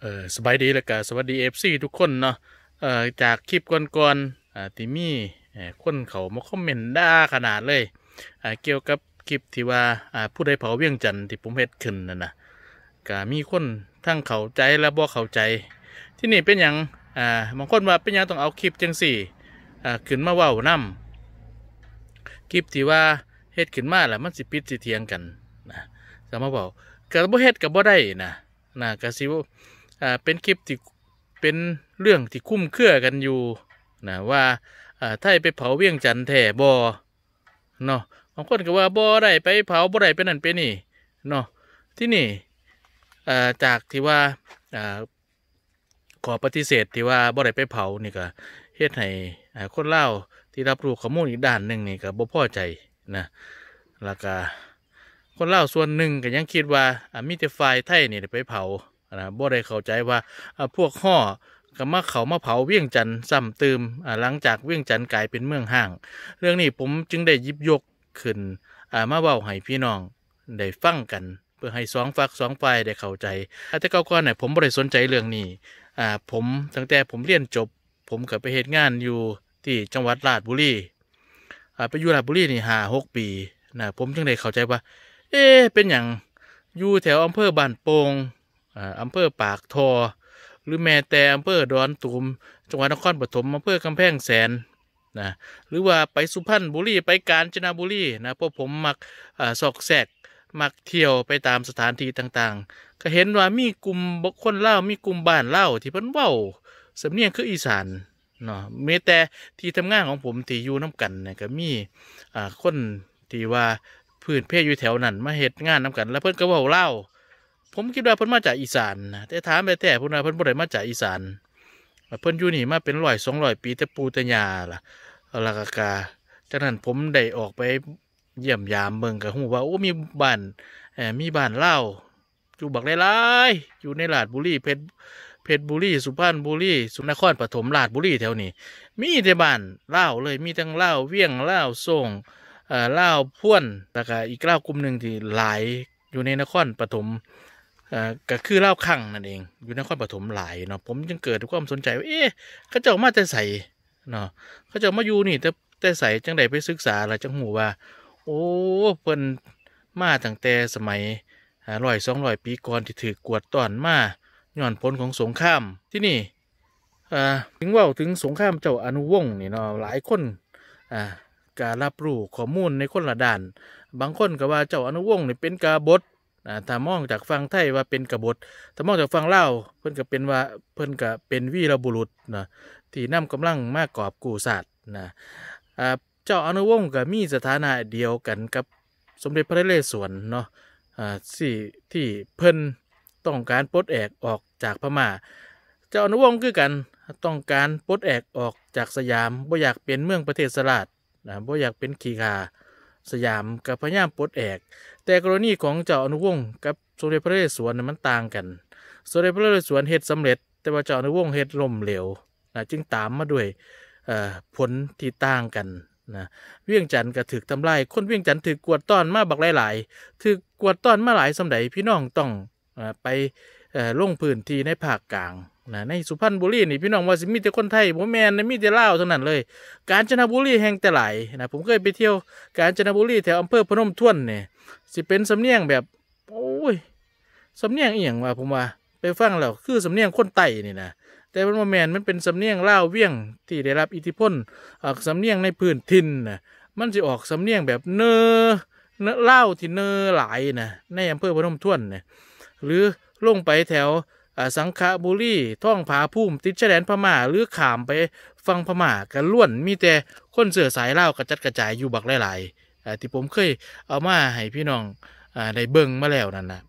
เออสบายดีแล้วก็สวัสดีเอฟซีทุกคนเนาะเออจาก คลิปก่อนๆอ่าที่มี่คนเขามาคอมเมนต์ด่าขนาดเลยอ่าเกี่ยวกับคลิปที่ว่าอ่าผู้ใดเผาเวียงจันทร์ที่ผมเฮ็ดขึ้นนั่นนะก็มีคนทั้งเข้าใจและบ่เข้าใจ ที่นี่เป็นหยังอ่าบางคนว่าเป็นหยังต้องเอาคลิปจังสี่อ่าขึ้นมาเว้านำคลิปที่ว่าเฮ็ดขึ้นมาแล้วมันสิปิดสิเถียงกันนะจะมาบอกก็บ่เฮ็ดก็บ่ได้นะนะก็สิว่า่าเป็นคลิปที่เป็นเรื่องที่คุ้มเครือกันอยู่นะว่าาไทยไปเผาเวียงจันทร์แถบอเนาะบางคนก็ว่าบอได้ไปเผาบอได้ไปนั่นไปนี่เนาะที่นี่าจากที่ว่าอาขอปฏิเสธที่ว่าบ่ได้ไปเผานี่ก็เฮ็ดให้คนเล่าที่รับรู้ข้อมูลอีกด้านหนึ่งนี่ก็บ่พอใจนะแล้วก็คนเล่าส่วนหนึ่งก็ยังคิดว่ามีแต่ไฟไทยนี่ไปเผานะบ่ได้เข้าใจว่าพวกข้อ ก็มาเขามาเผาเวียงจันทร์ซ้ำเติมหลังจากเวียงจันทร์กลายเป็นเมืองห้าง เรื่องนี้ผมจึงได้ยิบยกขึ้นมาเว้าให้พี่น้องได้ฟังกัน เพื่อให้สองฝักสองฝ่ายได้เข้าใจแต่เก่าก่อนเนี่ยผมบ่ได้สนใจเรื่องนี้ผมตั้งแต่ผมเรียนจบ ผมก็ไปเหตุงานอยู่ที่จังหวัดราชบุรีไปอยู่ราชบุรีนี่ห้าหกปีนะผมจึงได้เข้าใจว่า เอ๊เป็นอย่างอยู่แถวอำเภอบ้านโป่งอำเภอปากทอหรือแม่แต่อำเภอดอนตุมจังหวัดนครปฐมอำเภอกำแพงแสนนะหรือว่าไปสุพรรณบุรีไปกาญจนบุรีนะพวกผมมักสอกแสกมักเที่ยวไปตามสถานที่ต่างๆ ก็เห็นว่ามีกลุ่มบุคคลเล่ามีกลุ่มบ้านเล่าที่เพิ่นเว้าสำเนียงคืออีสานเนาะแมแต่ที่ทำงานของผมที่อยู่น้ากันเนี่ยก็มีอ่าคนที่ว่าพื้นเพศอยู่แถวนั้น มาเหตุงานน้ากัน แล้วเพิ่นก็เว้าเล่าผมคิดว่าเพิ่นมาจากอีสานนะ แต่ถามไปแต่พุ่นะ่เพิ่นบ่ได้มาจากอีสานเพิ่นอยู่นี่มาเป็นร้อยสองร้อยปีแต่ปูแต่ยาล่ะลากากาจากนั้นผมได้ออกไปเยี่ยมยามเมืองกับหูว่าโอ้ มีบ้านมีบ้านเล่าอยู่บักหลาย ๆ อยู่ในลาดบุรี เพชรเพชรบุรี สุพรรณบุรีสุนครปฐมลาดบุรีแถวนี้ มีแต่บ้านเล่าเลย มีทั้งเล่าเวียงเล่าส่งเล่าพ่วนแล้วก็อีกเล่ากลุ่มหนึ่งที่หลายอยู่ในนครปฐมก็คือเล่าขังนั่นเองอยู่นครปฐมหลายเนาะผมจึงเกิดความสนใจว่าเอ๊ะเขาเจ้ามาแต่ใส่เนาะขขาเจ้ามาอยู่นี่แต่แต่ใส่จังใดไปศึกษาอะไรจังหูว่า โอ้เพิ่นมาตั้งแต่สมัยร้อยสองร้อยปีก่อนที่ถือกวดตอนมาย้อน้ลของสงครามที่นี่ถึงว่าถึงสงครามเจ้าอนุวงศ์นี่เนาะหลายคนการรับรู้ข้อมูลในคนละด้าน บางคนก็ว่าเจ้าอนุวงศ์นี่เป็นกาบดนะถ้ามองจากฟังไทย ว่าเป็นกบฏถ้ามองจากฟังเล่าเพิ่นก็เป็นว่าเพิ่นก็เป็นวีรบุรุษนะที่นำกำลังมากกอบกู้ศาสตร์นะเจ้าอนุวงศ์ก็มีสถานะเดียวกันกับสมเด็จพระเลศวรเนาะสี่ที่เพิ่นต้องการปลดแอกออกจากพม่า เจ้าอนุวงศ์คือกันต้องการปลดแอกออกจากสยามบ่อยากเป็นเมืองประเทศสลาดนะบ่อยากเป็นขีคาสยามกับพญามปลดแอกแต่กรณีของเจ้าอนุวงศ์กับสมเด็จพระเจ้สวนมันต่างกันสมเด็จพระเจ้สวนเฮตุสำเร็จ แต่ว่าเจ้าอนุวงศ์เฮตุล่มเหลวนะจึงตามมาด้วยผลที่ต่างกันนะเวียงจันทร์ก็ถึกทำลายคนเวียงจันทร์ถึกกวดต้อนมาบักหลาย ๆถึกกวดต้อนมาหลายสมัยพี่น้องต้องไปลงพื้นที่ในภาคกลางนะในสุพรรณบุรีนี่พี่น้องว่าสิมีแต่คนไทยบ่แมนนมีแต่ลาวเท่านั้นเลย กาญจนบุรีแห่งแต่หลายนะผมเคยไปเที่ยวกาญจนบุรีแถวอำเภอพนมท่วนเนี่ยสิเป็นสำเนียงแบบ โอ้ยสำเนียงเอียงว่ะผมว่า ไปฟังแล้วคือสำเนียงคนไต่นี่นะแต่มันว่าแมนมันเป็นสำเนียงเล่าเวียงที่ได้รับอิทธิพลออกสำเนียงในพื้นทินนะมันจะออกสำเนียงแบบเนอเนเล่าที่เนอหลายนะในอำเภอพนมท่วนนะหรือลงไปแถวสังขบุรีท่องผาพุ่มติดชายแดนพม่าหรือขามไปฟังพม่ากันล้วนมีแต่คนเสือสายเล่ากระจัดกระจายอยู่บักหลาย ๆที่ผมเคยเอามาให้พี่น้องได้เบิ่งมาแล้วนั่นนะ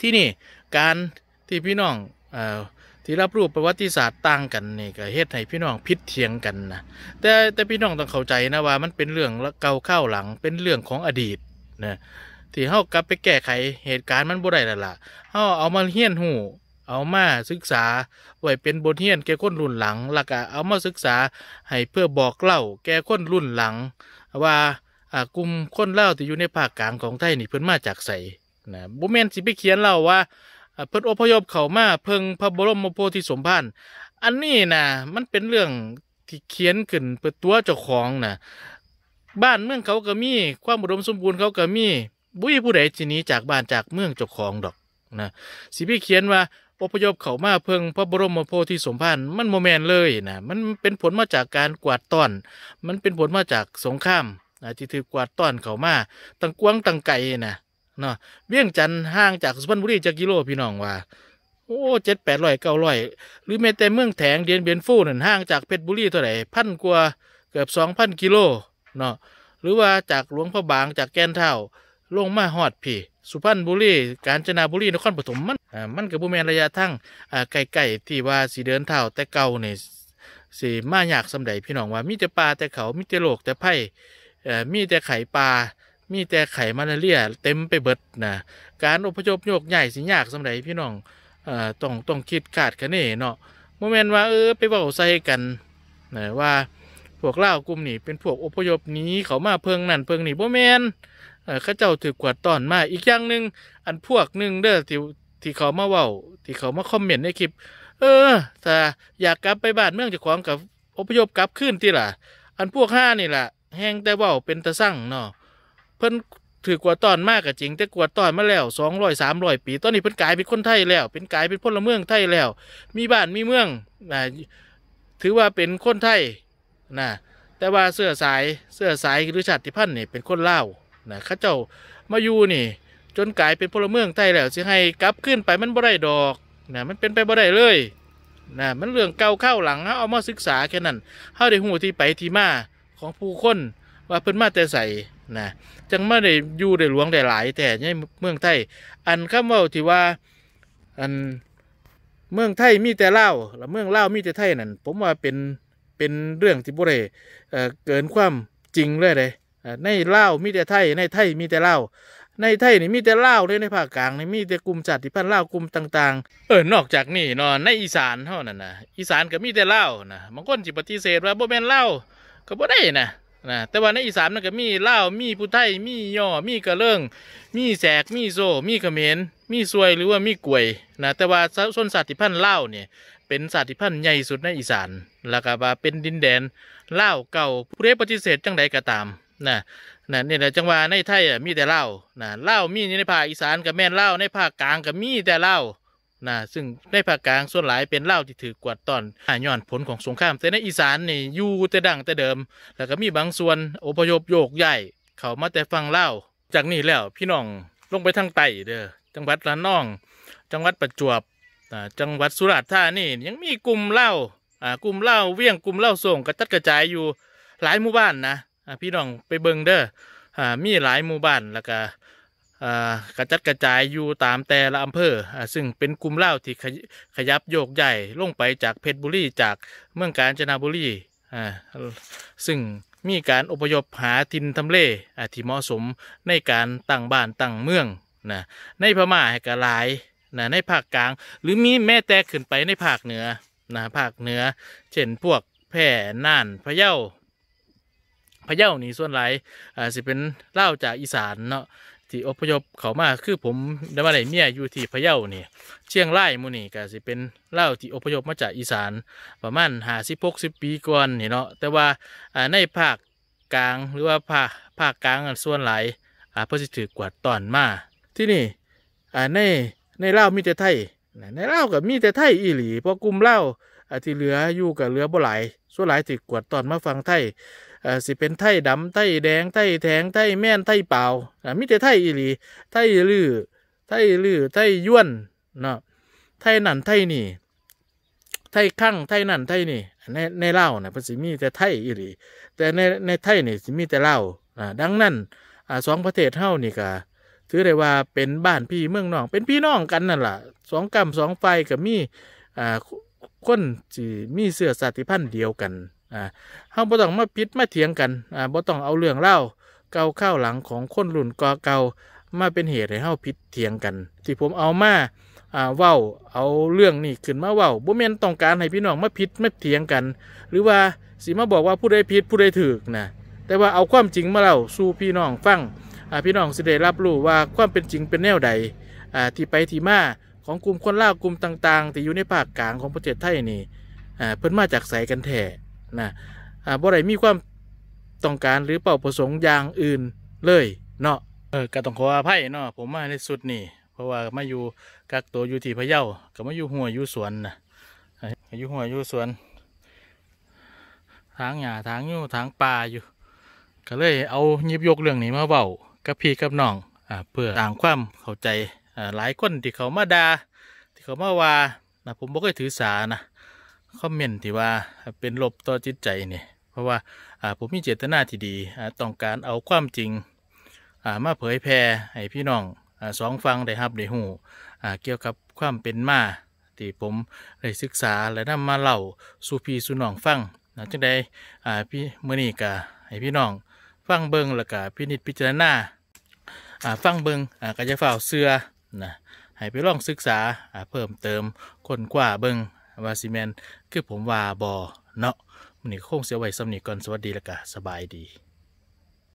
ที่นี่การที่พี่น้องที่รับรู้ประวัติศาสตร์ต่างกันนี่ก็เหตุให้พี่น้องพิดเทียงกันนะแต่แต่พี่น้องต้องเข้าใจนะว่ามันเป็นเรื่องเก่าข้าวหลังเป็นเรื่องของอดีตนะที่เขากลับไปแก้ไขเหตุการณ์มันบ่ได้แล้วล่ะเ้าเอามาเฮียนหูเอามาศึกษาไว้เป็นบทเรียนแก่คนรุ่นหลังแล้วก็เอามาศึกษาให้เพื่อบอกเล่า แก่คนรุ่นหลังว่ากลุ่มคนเล่าที่อยู่ในภาคกลางของไทยนี่เพิ่นมาจากใสนะบุเมนสิไปเขียนเล่าว่าเพิ่นอพยพเข้ามาเพิ่งพระบรมโพธิสมภารอันนี้นะมันเป็นเรื่องที่เขียนขึ้นเพื่อตัวเจ้าของนะบ้านเมืองเขาก็มีความอุดมสมบูรณ์เขาก็มี บุยผู้ใดจีนี้จากบ้านจากเมืองเจ้าของดอกนะสิพี่เขียนว่าอพยพเขามาเพิ่งพระบรมโพธิสมภารมันโมแมนเลยนะมันเป็นผลมาจากการกวาดต้อน มันเป็นผลมาจากสงครามนะที่ถือกวาดต้อนเขามาตังกวงตังไก่นะเนาะเวียงจันทร์ห่างจากสุพรรณบุรีจากกิโลพี่น้องว่า โอ้เจ็ดแปดร้อยเก้าร้อยหรือแม้แต่เมืองแถงเดียนเบียนฟูนั่นห่างจากเพชรบุรีเท่าไหร่พันกว่าเกือบสองพันกิโลเนาะหรือว่าจากหลวงพระบางจากแกนเท่าลงมาหอดพี่ สุพรรณบุรีกาญจนบุรีนครปฐมมันอ่ามันกับบุเมนระยะทั้งอ่าไกลๆที่ว่าสีเดินเท่าแต่เก่าเนี่ยสีมาอยากสำแดงพี่น้องว่า มีแต่ป่าแต่เขามีแต่โลกแต่ไพ่มีแต่ไข่ปลามีแต่ไข่มาลาเรียเต็มไปเบิดนะการอพยพโยกใหญ่สิยากสำหรับพี่น้องอต้องต้องคิดขาดคะเนเนาะโมเมนต์ว่าเออไปบอาใส่กันนะว่า พวกเล่ากลุ่มนี้เป็น พวกอพยพนี้เขามาเพิงนั่นเพิงนี่โมเมนต์ข้าเจ้าถือกวาดตอนมา อีกอย่างหนึ่งอันพวกหนึ่งเด้อที่ที่เขามาเว้าที่เขามาคอมเมนต์ในคลิปเออถ้าอยากกลับไปบ้านเมืองจะขวางกับอพยพกลับขึ้นที่ล่ะอันพวกห้านี่แหละแห้งแต่ เว่าเป็นตะสั่งเนาะเพิ่นถือกว่าตอนมากกะจริง แต่กว่าตอนมาแล้วสองร้อยสามร้อยปี ตอนนี้เพิ่นกลายเป็นคนไทยแล้วเป็นกลายเป็นพลเมืองไทยแล้ว มีบ้านมีเมืองนะถือว่าเป็นคนไทยนะแต่ว่าเสื้อสายเสื้อสายหรือชาติพันธุ์นี่เป็นคนลาวนะข้าเจ้ามาอยู่นี่จนกลายเป็นพลเมืองไทยแล้วสิให้กลับขึ้นไปมันบ่ได้ดอกนะมันเป็นไปบ่ได้เลยนะมันเรื่องเก่าเข้าหลังเอามาศึกษาแค่นั้นเฮาได้ฮู้ที่ไปที่มาของผู้คนว่าเพิ่นมาแต่ใส่นะจังมาได้อยู่ได้หลวงได้หลายแต่ในเมืองไทย อันคำว่าที่ว่าอันเมืองไทยมีแต่เล่าแล้วเมืองเล่ามีแต่ไทยนั่นผมว่าเป็นเป็นเรื่องที่บ่ได้เกินความจริงเลยเลยในเล่ามีแต่ไทยในไทยมีแต่เล่าในไทยนี่มีแต่เล่าเลยในภาคกลางนี่มีแต่กลุ่มจัดที่พันเล่ากลุ่มต่างๆเออนอกจากนี่นอนในอีสานเท่านั้นนะอีสานก็มีแต่เล่านะบางคนจิปฏิเสธว่าบ่แม่นเล่าก็บ่ได้นะนะแต่ว่าในอีสานนันก็มีเลามีผู้ไทยมีย่อมีกระเลิงมีแสกมีโซ มีกระเมนมีซวยหรือว่ามีกล้วยนะแต่ว่าส่วนสัตว์ที่พันธล่ลาเนี่ยเป็นสัตว์ที่พันธ์ใหญ่สุดในอีสานแล้วก็ว่าเป็นดินแดนเลาเก่าผู้ใดปฏิเสธจังใดก็ตามนะนะเนี่ยจังหวะในไทยอ่ะมีแต่เล่านะเล่ามีในภาคอีสานกับแม่นเล่าในภาคกลางกับมีแต่เล่านะซึ่งในภาคกลางส่วนหลายเป็นเหล้าที่ถือกวดตอนหาย่อนผลของสงคราม แต่ในอีสานนี่อยู่แต่ดังแต่เดิม แล้วก็มีบางส่วนอพยพโยกใหญ่เขามาแต่ฟังเหล้าจากนี้แล้ว พี่น้องลงไปทางใต้เด้อจังหวัดระนองจังหวัดประจวบจังหวัดสุราษฎร์ธานียังมีกลุ่มเหล้ากลุ่มเหล้าเวียงกลุ่มเหล้าส่งกระจัดกระจายอยู่หลายหมู่บ้านนะ พี่น้องไปเบิงเด้อมีหลายหมู่บ้านแล้วก็กระจัดกระจายอยู่ตามแต่ละอำเภอ ซึ่งเป็นกลุ่มเล่าที่ขยับโยกใหญ่ลงไปจากเพชรบุรีจากเมืองกาญจนบุรีซึ่งมีการอพยพหาทินทำเลที่เหมาะสมในการตั้งบ้านตั้งเมืองนะในพม่าแหกหลายนะในภาคกลาง หรือมีแม่แต่ขึ้นไปในภาคเหนือนะภาคเหนือ เช่นพวกแพร่น่านพะเยา พะเยานี่ส่วนหลายอ่าสิเป็นเล่าจากอีสานเนาะที่อพยพเขามาคือผมได้มาไดเมียอยู่ที่พะเยานี่เชียงรายมูนี่ก็สิเป็นเล่าที่อพยพมาจากอีสานประมาณหาสิบกสิบปีก่อนนี่เนาะแต่ว่าในภาคกลางหรือว่าภาคภาคกลาง ส่วนหลายอาพือสิถือกวาดตอนมาที่นี่ในในเล่ามีแต่ไทยในเล่ากับมีแต่ไทย อีหลีเพราะกลุ่มเล่าที่เหลืออยู่กับเหลือบ่หลายส่วนหลายติดกวดตอนมาฟังไทยสิเป็นไทยดำไทยแดงไทยแทงไทยแม่นไทยเปล่ามิแต่ไทยอีหลีไทยลือไทยลือไทยย้วนเนาะไทยนั่นไทยนี่ ไทยข้างไทยนั่นไทยนี่ในในเล่านะภาษีมีแต่ไทยอีหลีแต่ในในไทยนี่มีแต่เล่าดังนั้นสองประเทศเท่านี่ก็ถือได้ว่าเป็นบ้านพี่เมืองน้องเป็นพี่น้องกันนั่นแหละสองกรรมสองไฟกับมี่อาคนจีมีเสื้อสาติพันธ์เดียวกันอ่าเฮาบ่ต้องมาปิดมาเถียงกันอ่าบ่ต้องเอาเรื่องเล่าเก่าข้าวหลังของคนรุ่นก่อเก่ามาเป็นเหตุให้เฮาผิดเถียงกัน ที่ผมเอามาอ่าเว้าเอาเรื่องนี่ขึ้นมาเว้าบ่แม่นต้องการให้พี่น้องมาผิดมาเถียงกัน หรือว่าสิมาบอกว่าผู้ใดผิดผู้ใดถูกนะแต่ว่าเอาความจริงมาเล่าสู่พี่น้องฟังอ่าพี่น้องสิได้รับรู้ว่าความเป็นจริงเป็นแนวใดอ่าที่ไปที่มาของกลุ่มคนล่ากลุ่มต่างๆที่อยู่ในภาคกลาง ของประเทศไทยนี่เพิ่นมา จากใสกันแท้นะบ่ได้มีความต้องการหรือเป้าประสงค์อย่างอื่น เลย เนาะเออก็ต้องขออภัยเนาะผมมาในสุดนี่ เพราะว่ามาอยู่ กักตัวอยู่ที่พะเยาก็มาอยู่หัวอยู่ สวนนะอยู่หัวอยู่สวนทางหญ้าทางอยู่ทางป่าอยู่ก็เลยเอายิบยกเรื่องนี้มาเบากับพี่กับน้องอ่าเพื่อต่างความเข้าใจหลายคนที่เขามาดาที่เขามาว่านะผมบอกให้ถือสานะคอมเมนต์ที่ว่าเป็นลบต่อจิตใจเนี่ยเพราะว่าผมมีเจตนาที่ดีต้องการเอาความจริงมาเผยแพร่ให้พี่น้องสองฟังได้รับได้หูเกี่ยวกับความเป็นมาที่ผมได้ศึกษาและนำมาเล่าสู่พี่สู่น้องฟังนะจึงได้พี่เมื่อนี้ก็ให้พี่น้องฟังเบิงแล้วก็พินิจพิจารณาฟังเบิงก็จะฝ่าเสือนะให้ไปลองศึกษาเพิ่มเติมคนกว่าเบิงวาซิเมนคือผมว่าบอเนาะมันนี่คงเสียไว้สำนีก่อน สวัสดีแล้วก็สบายดี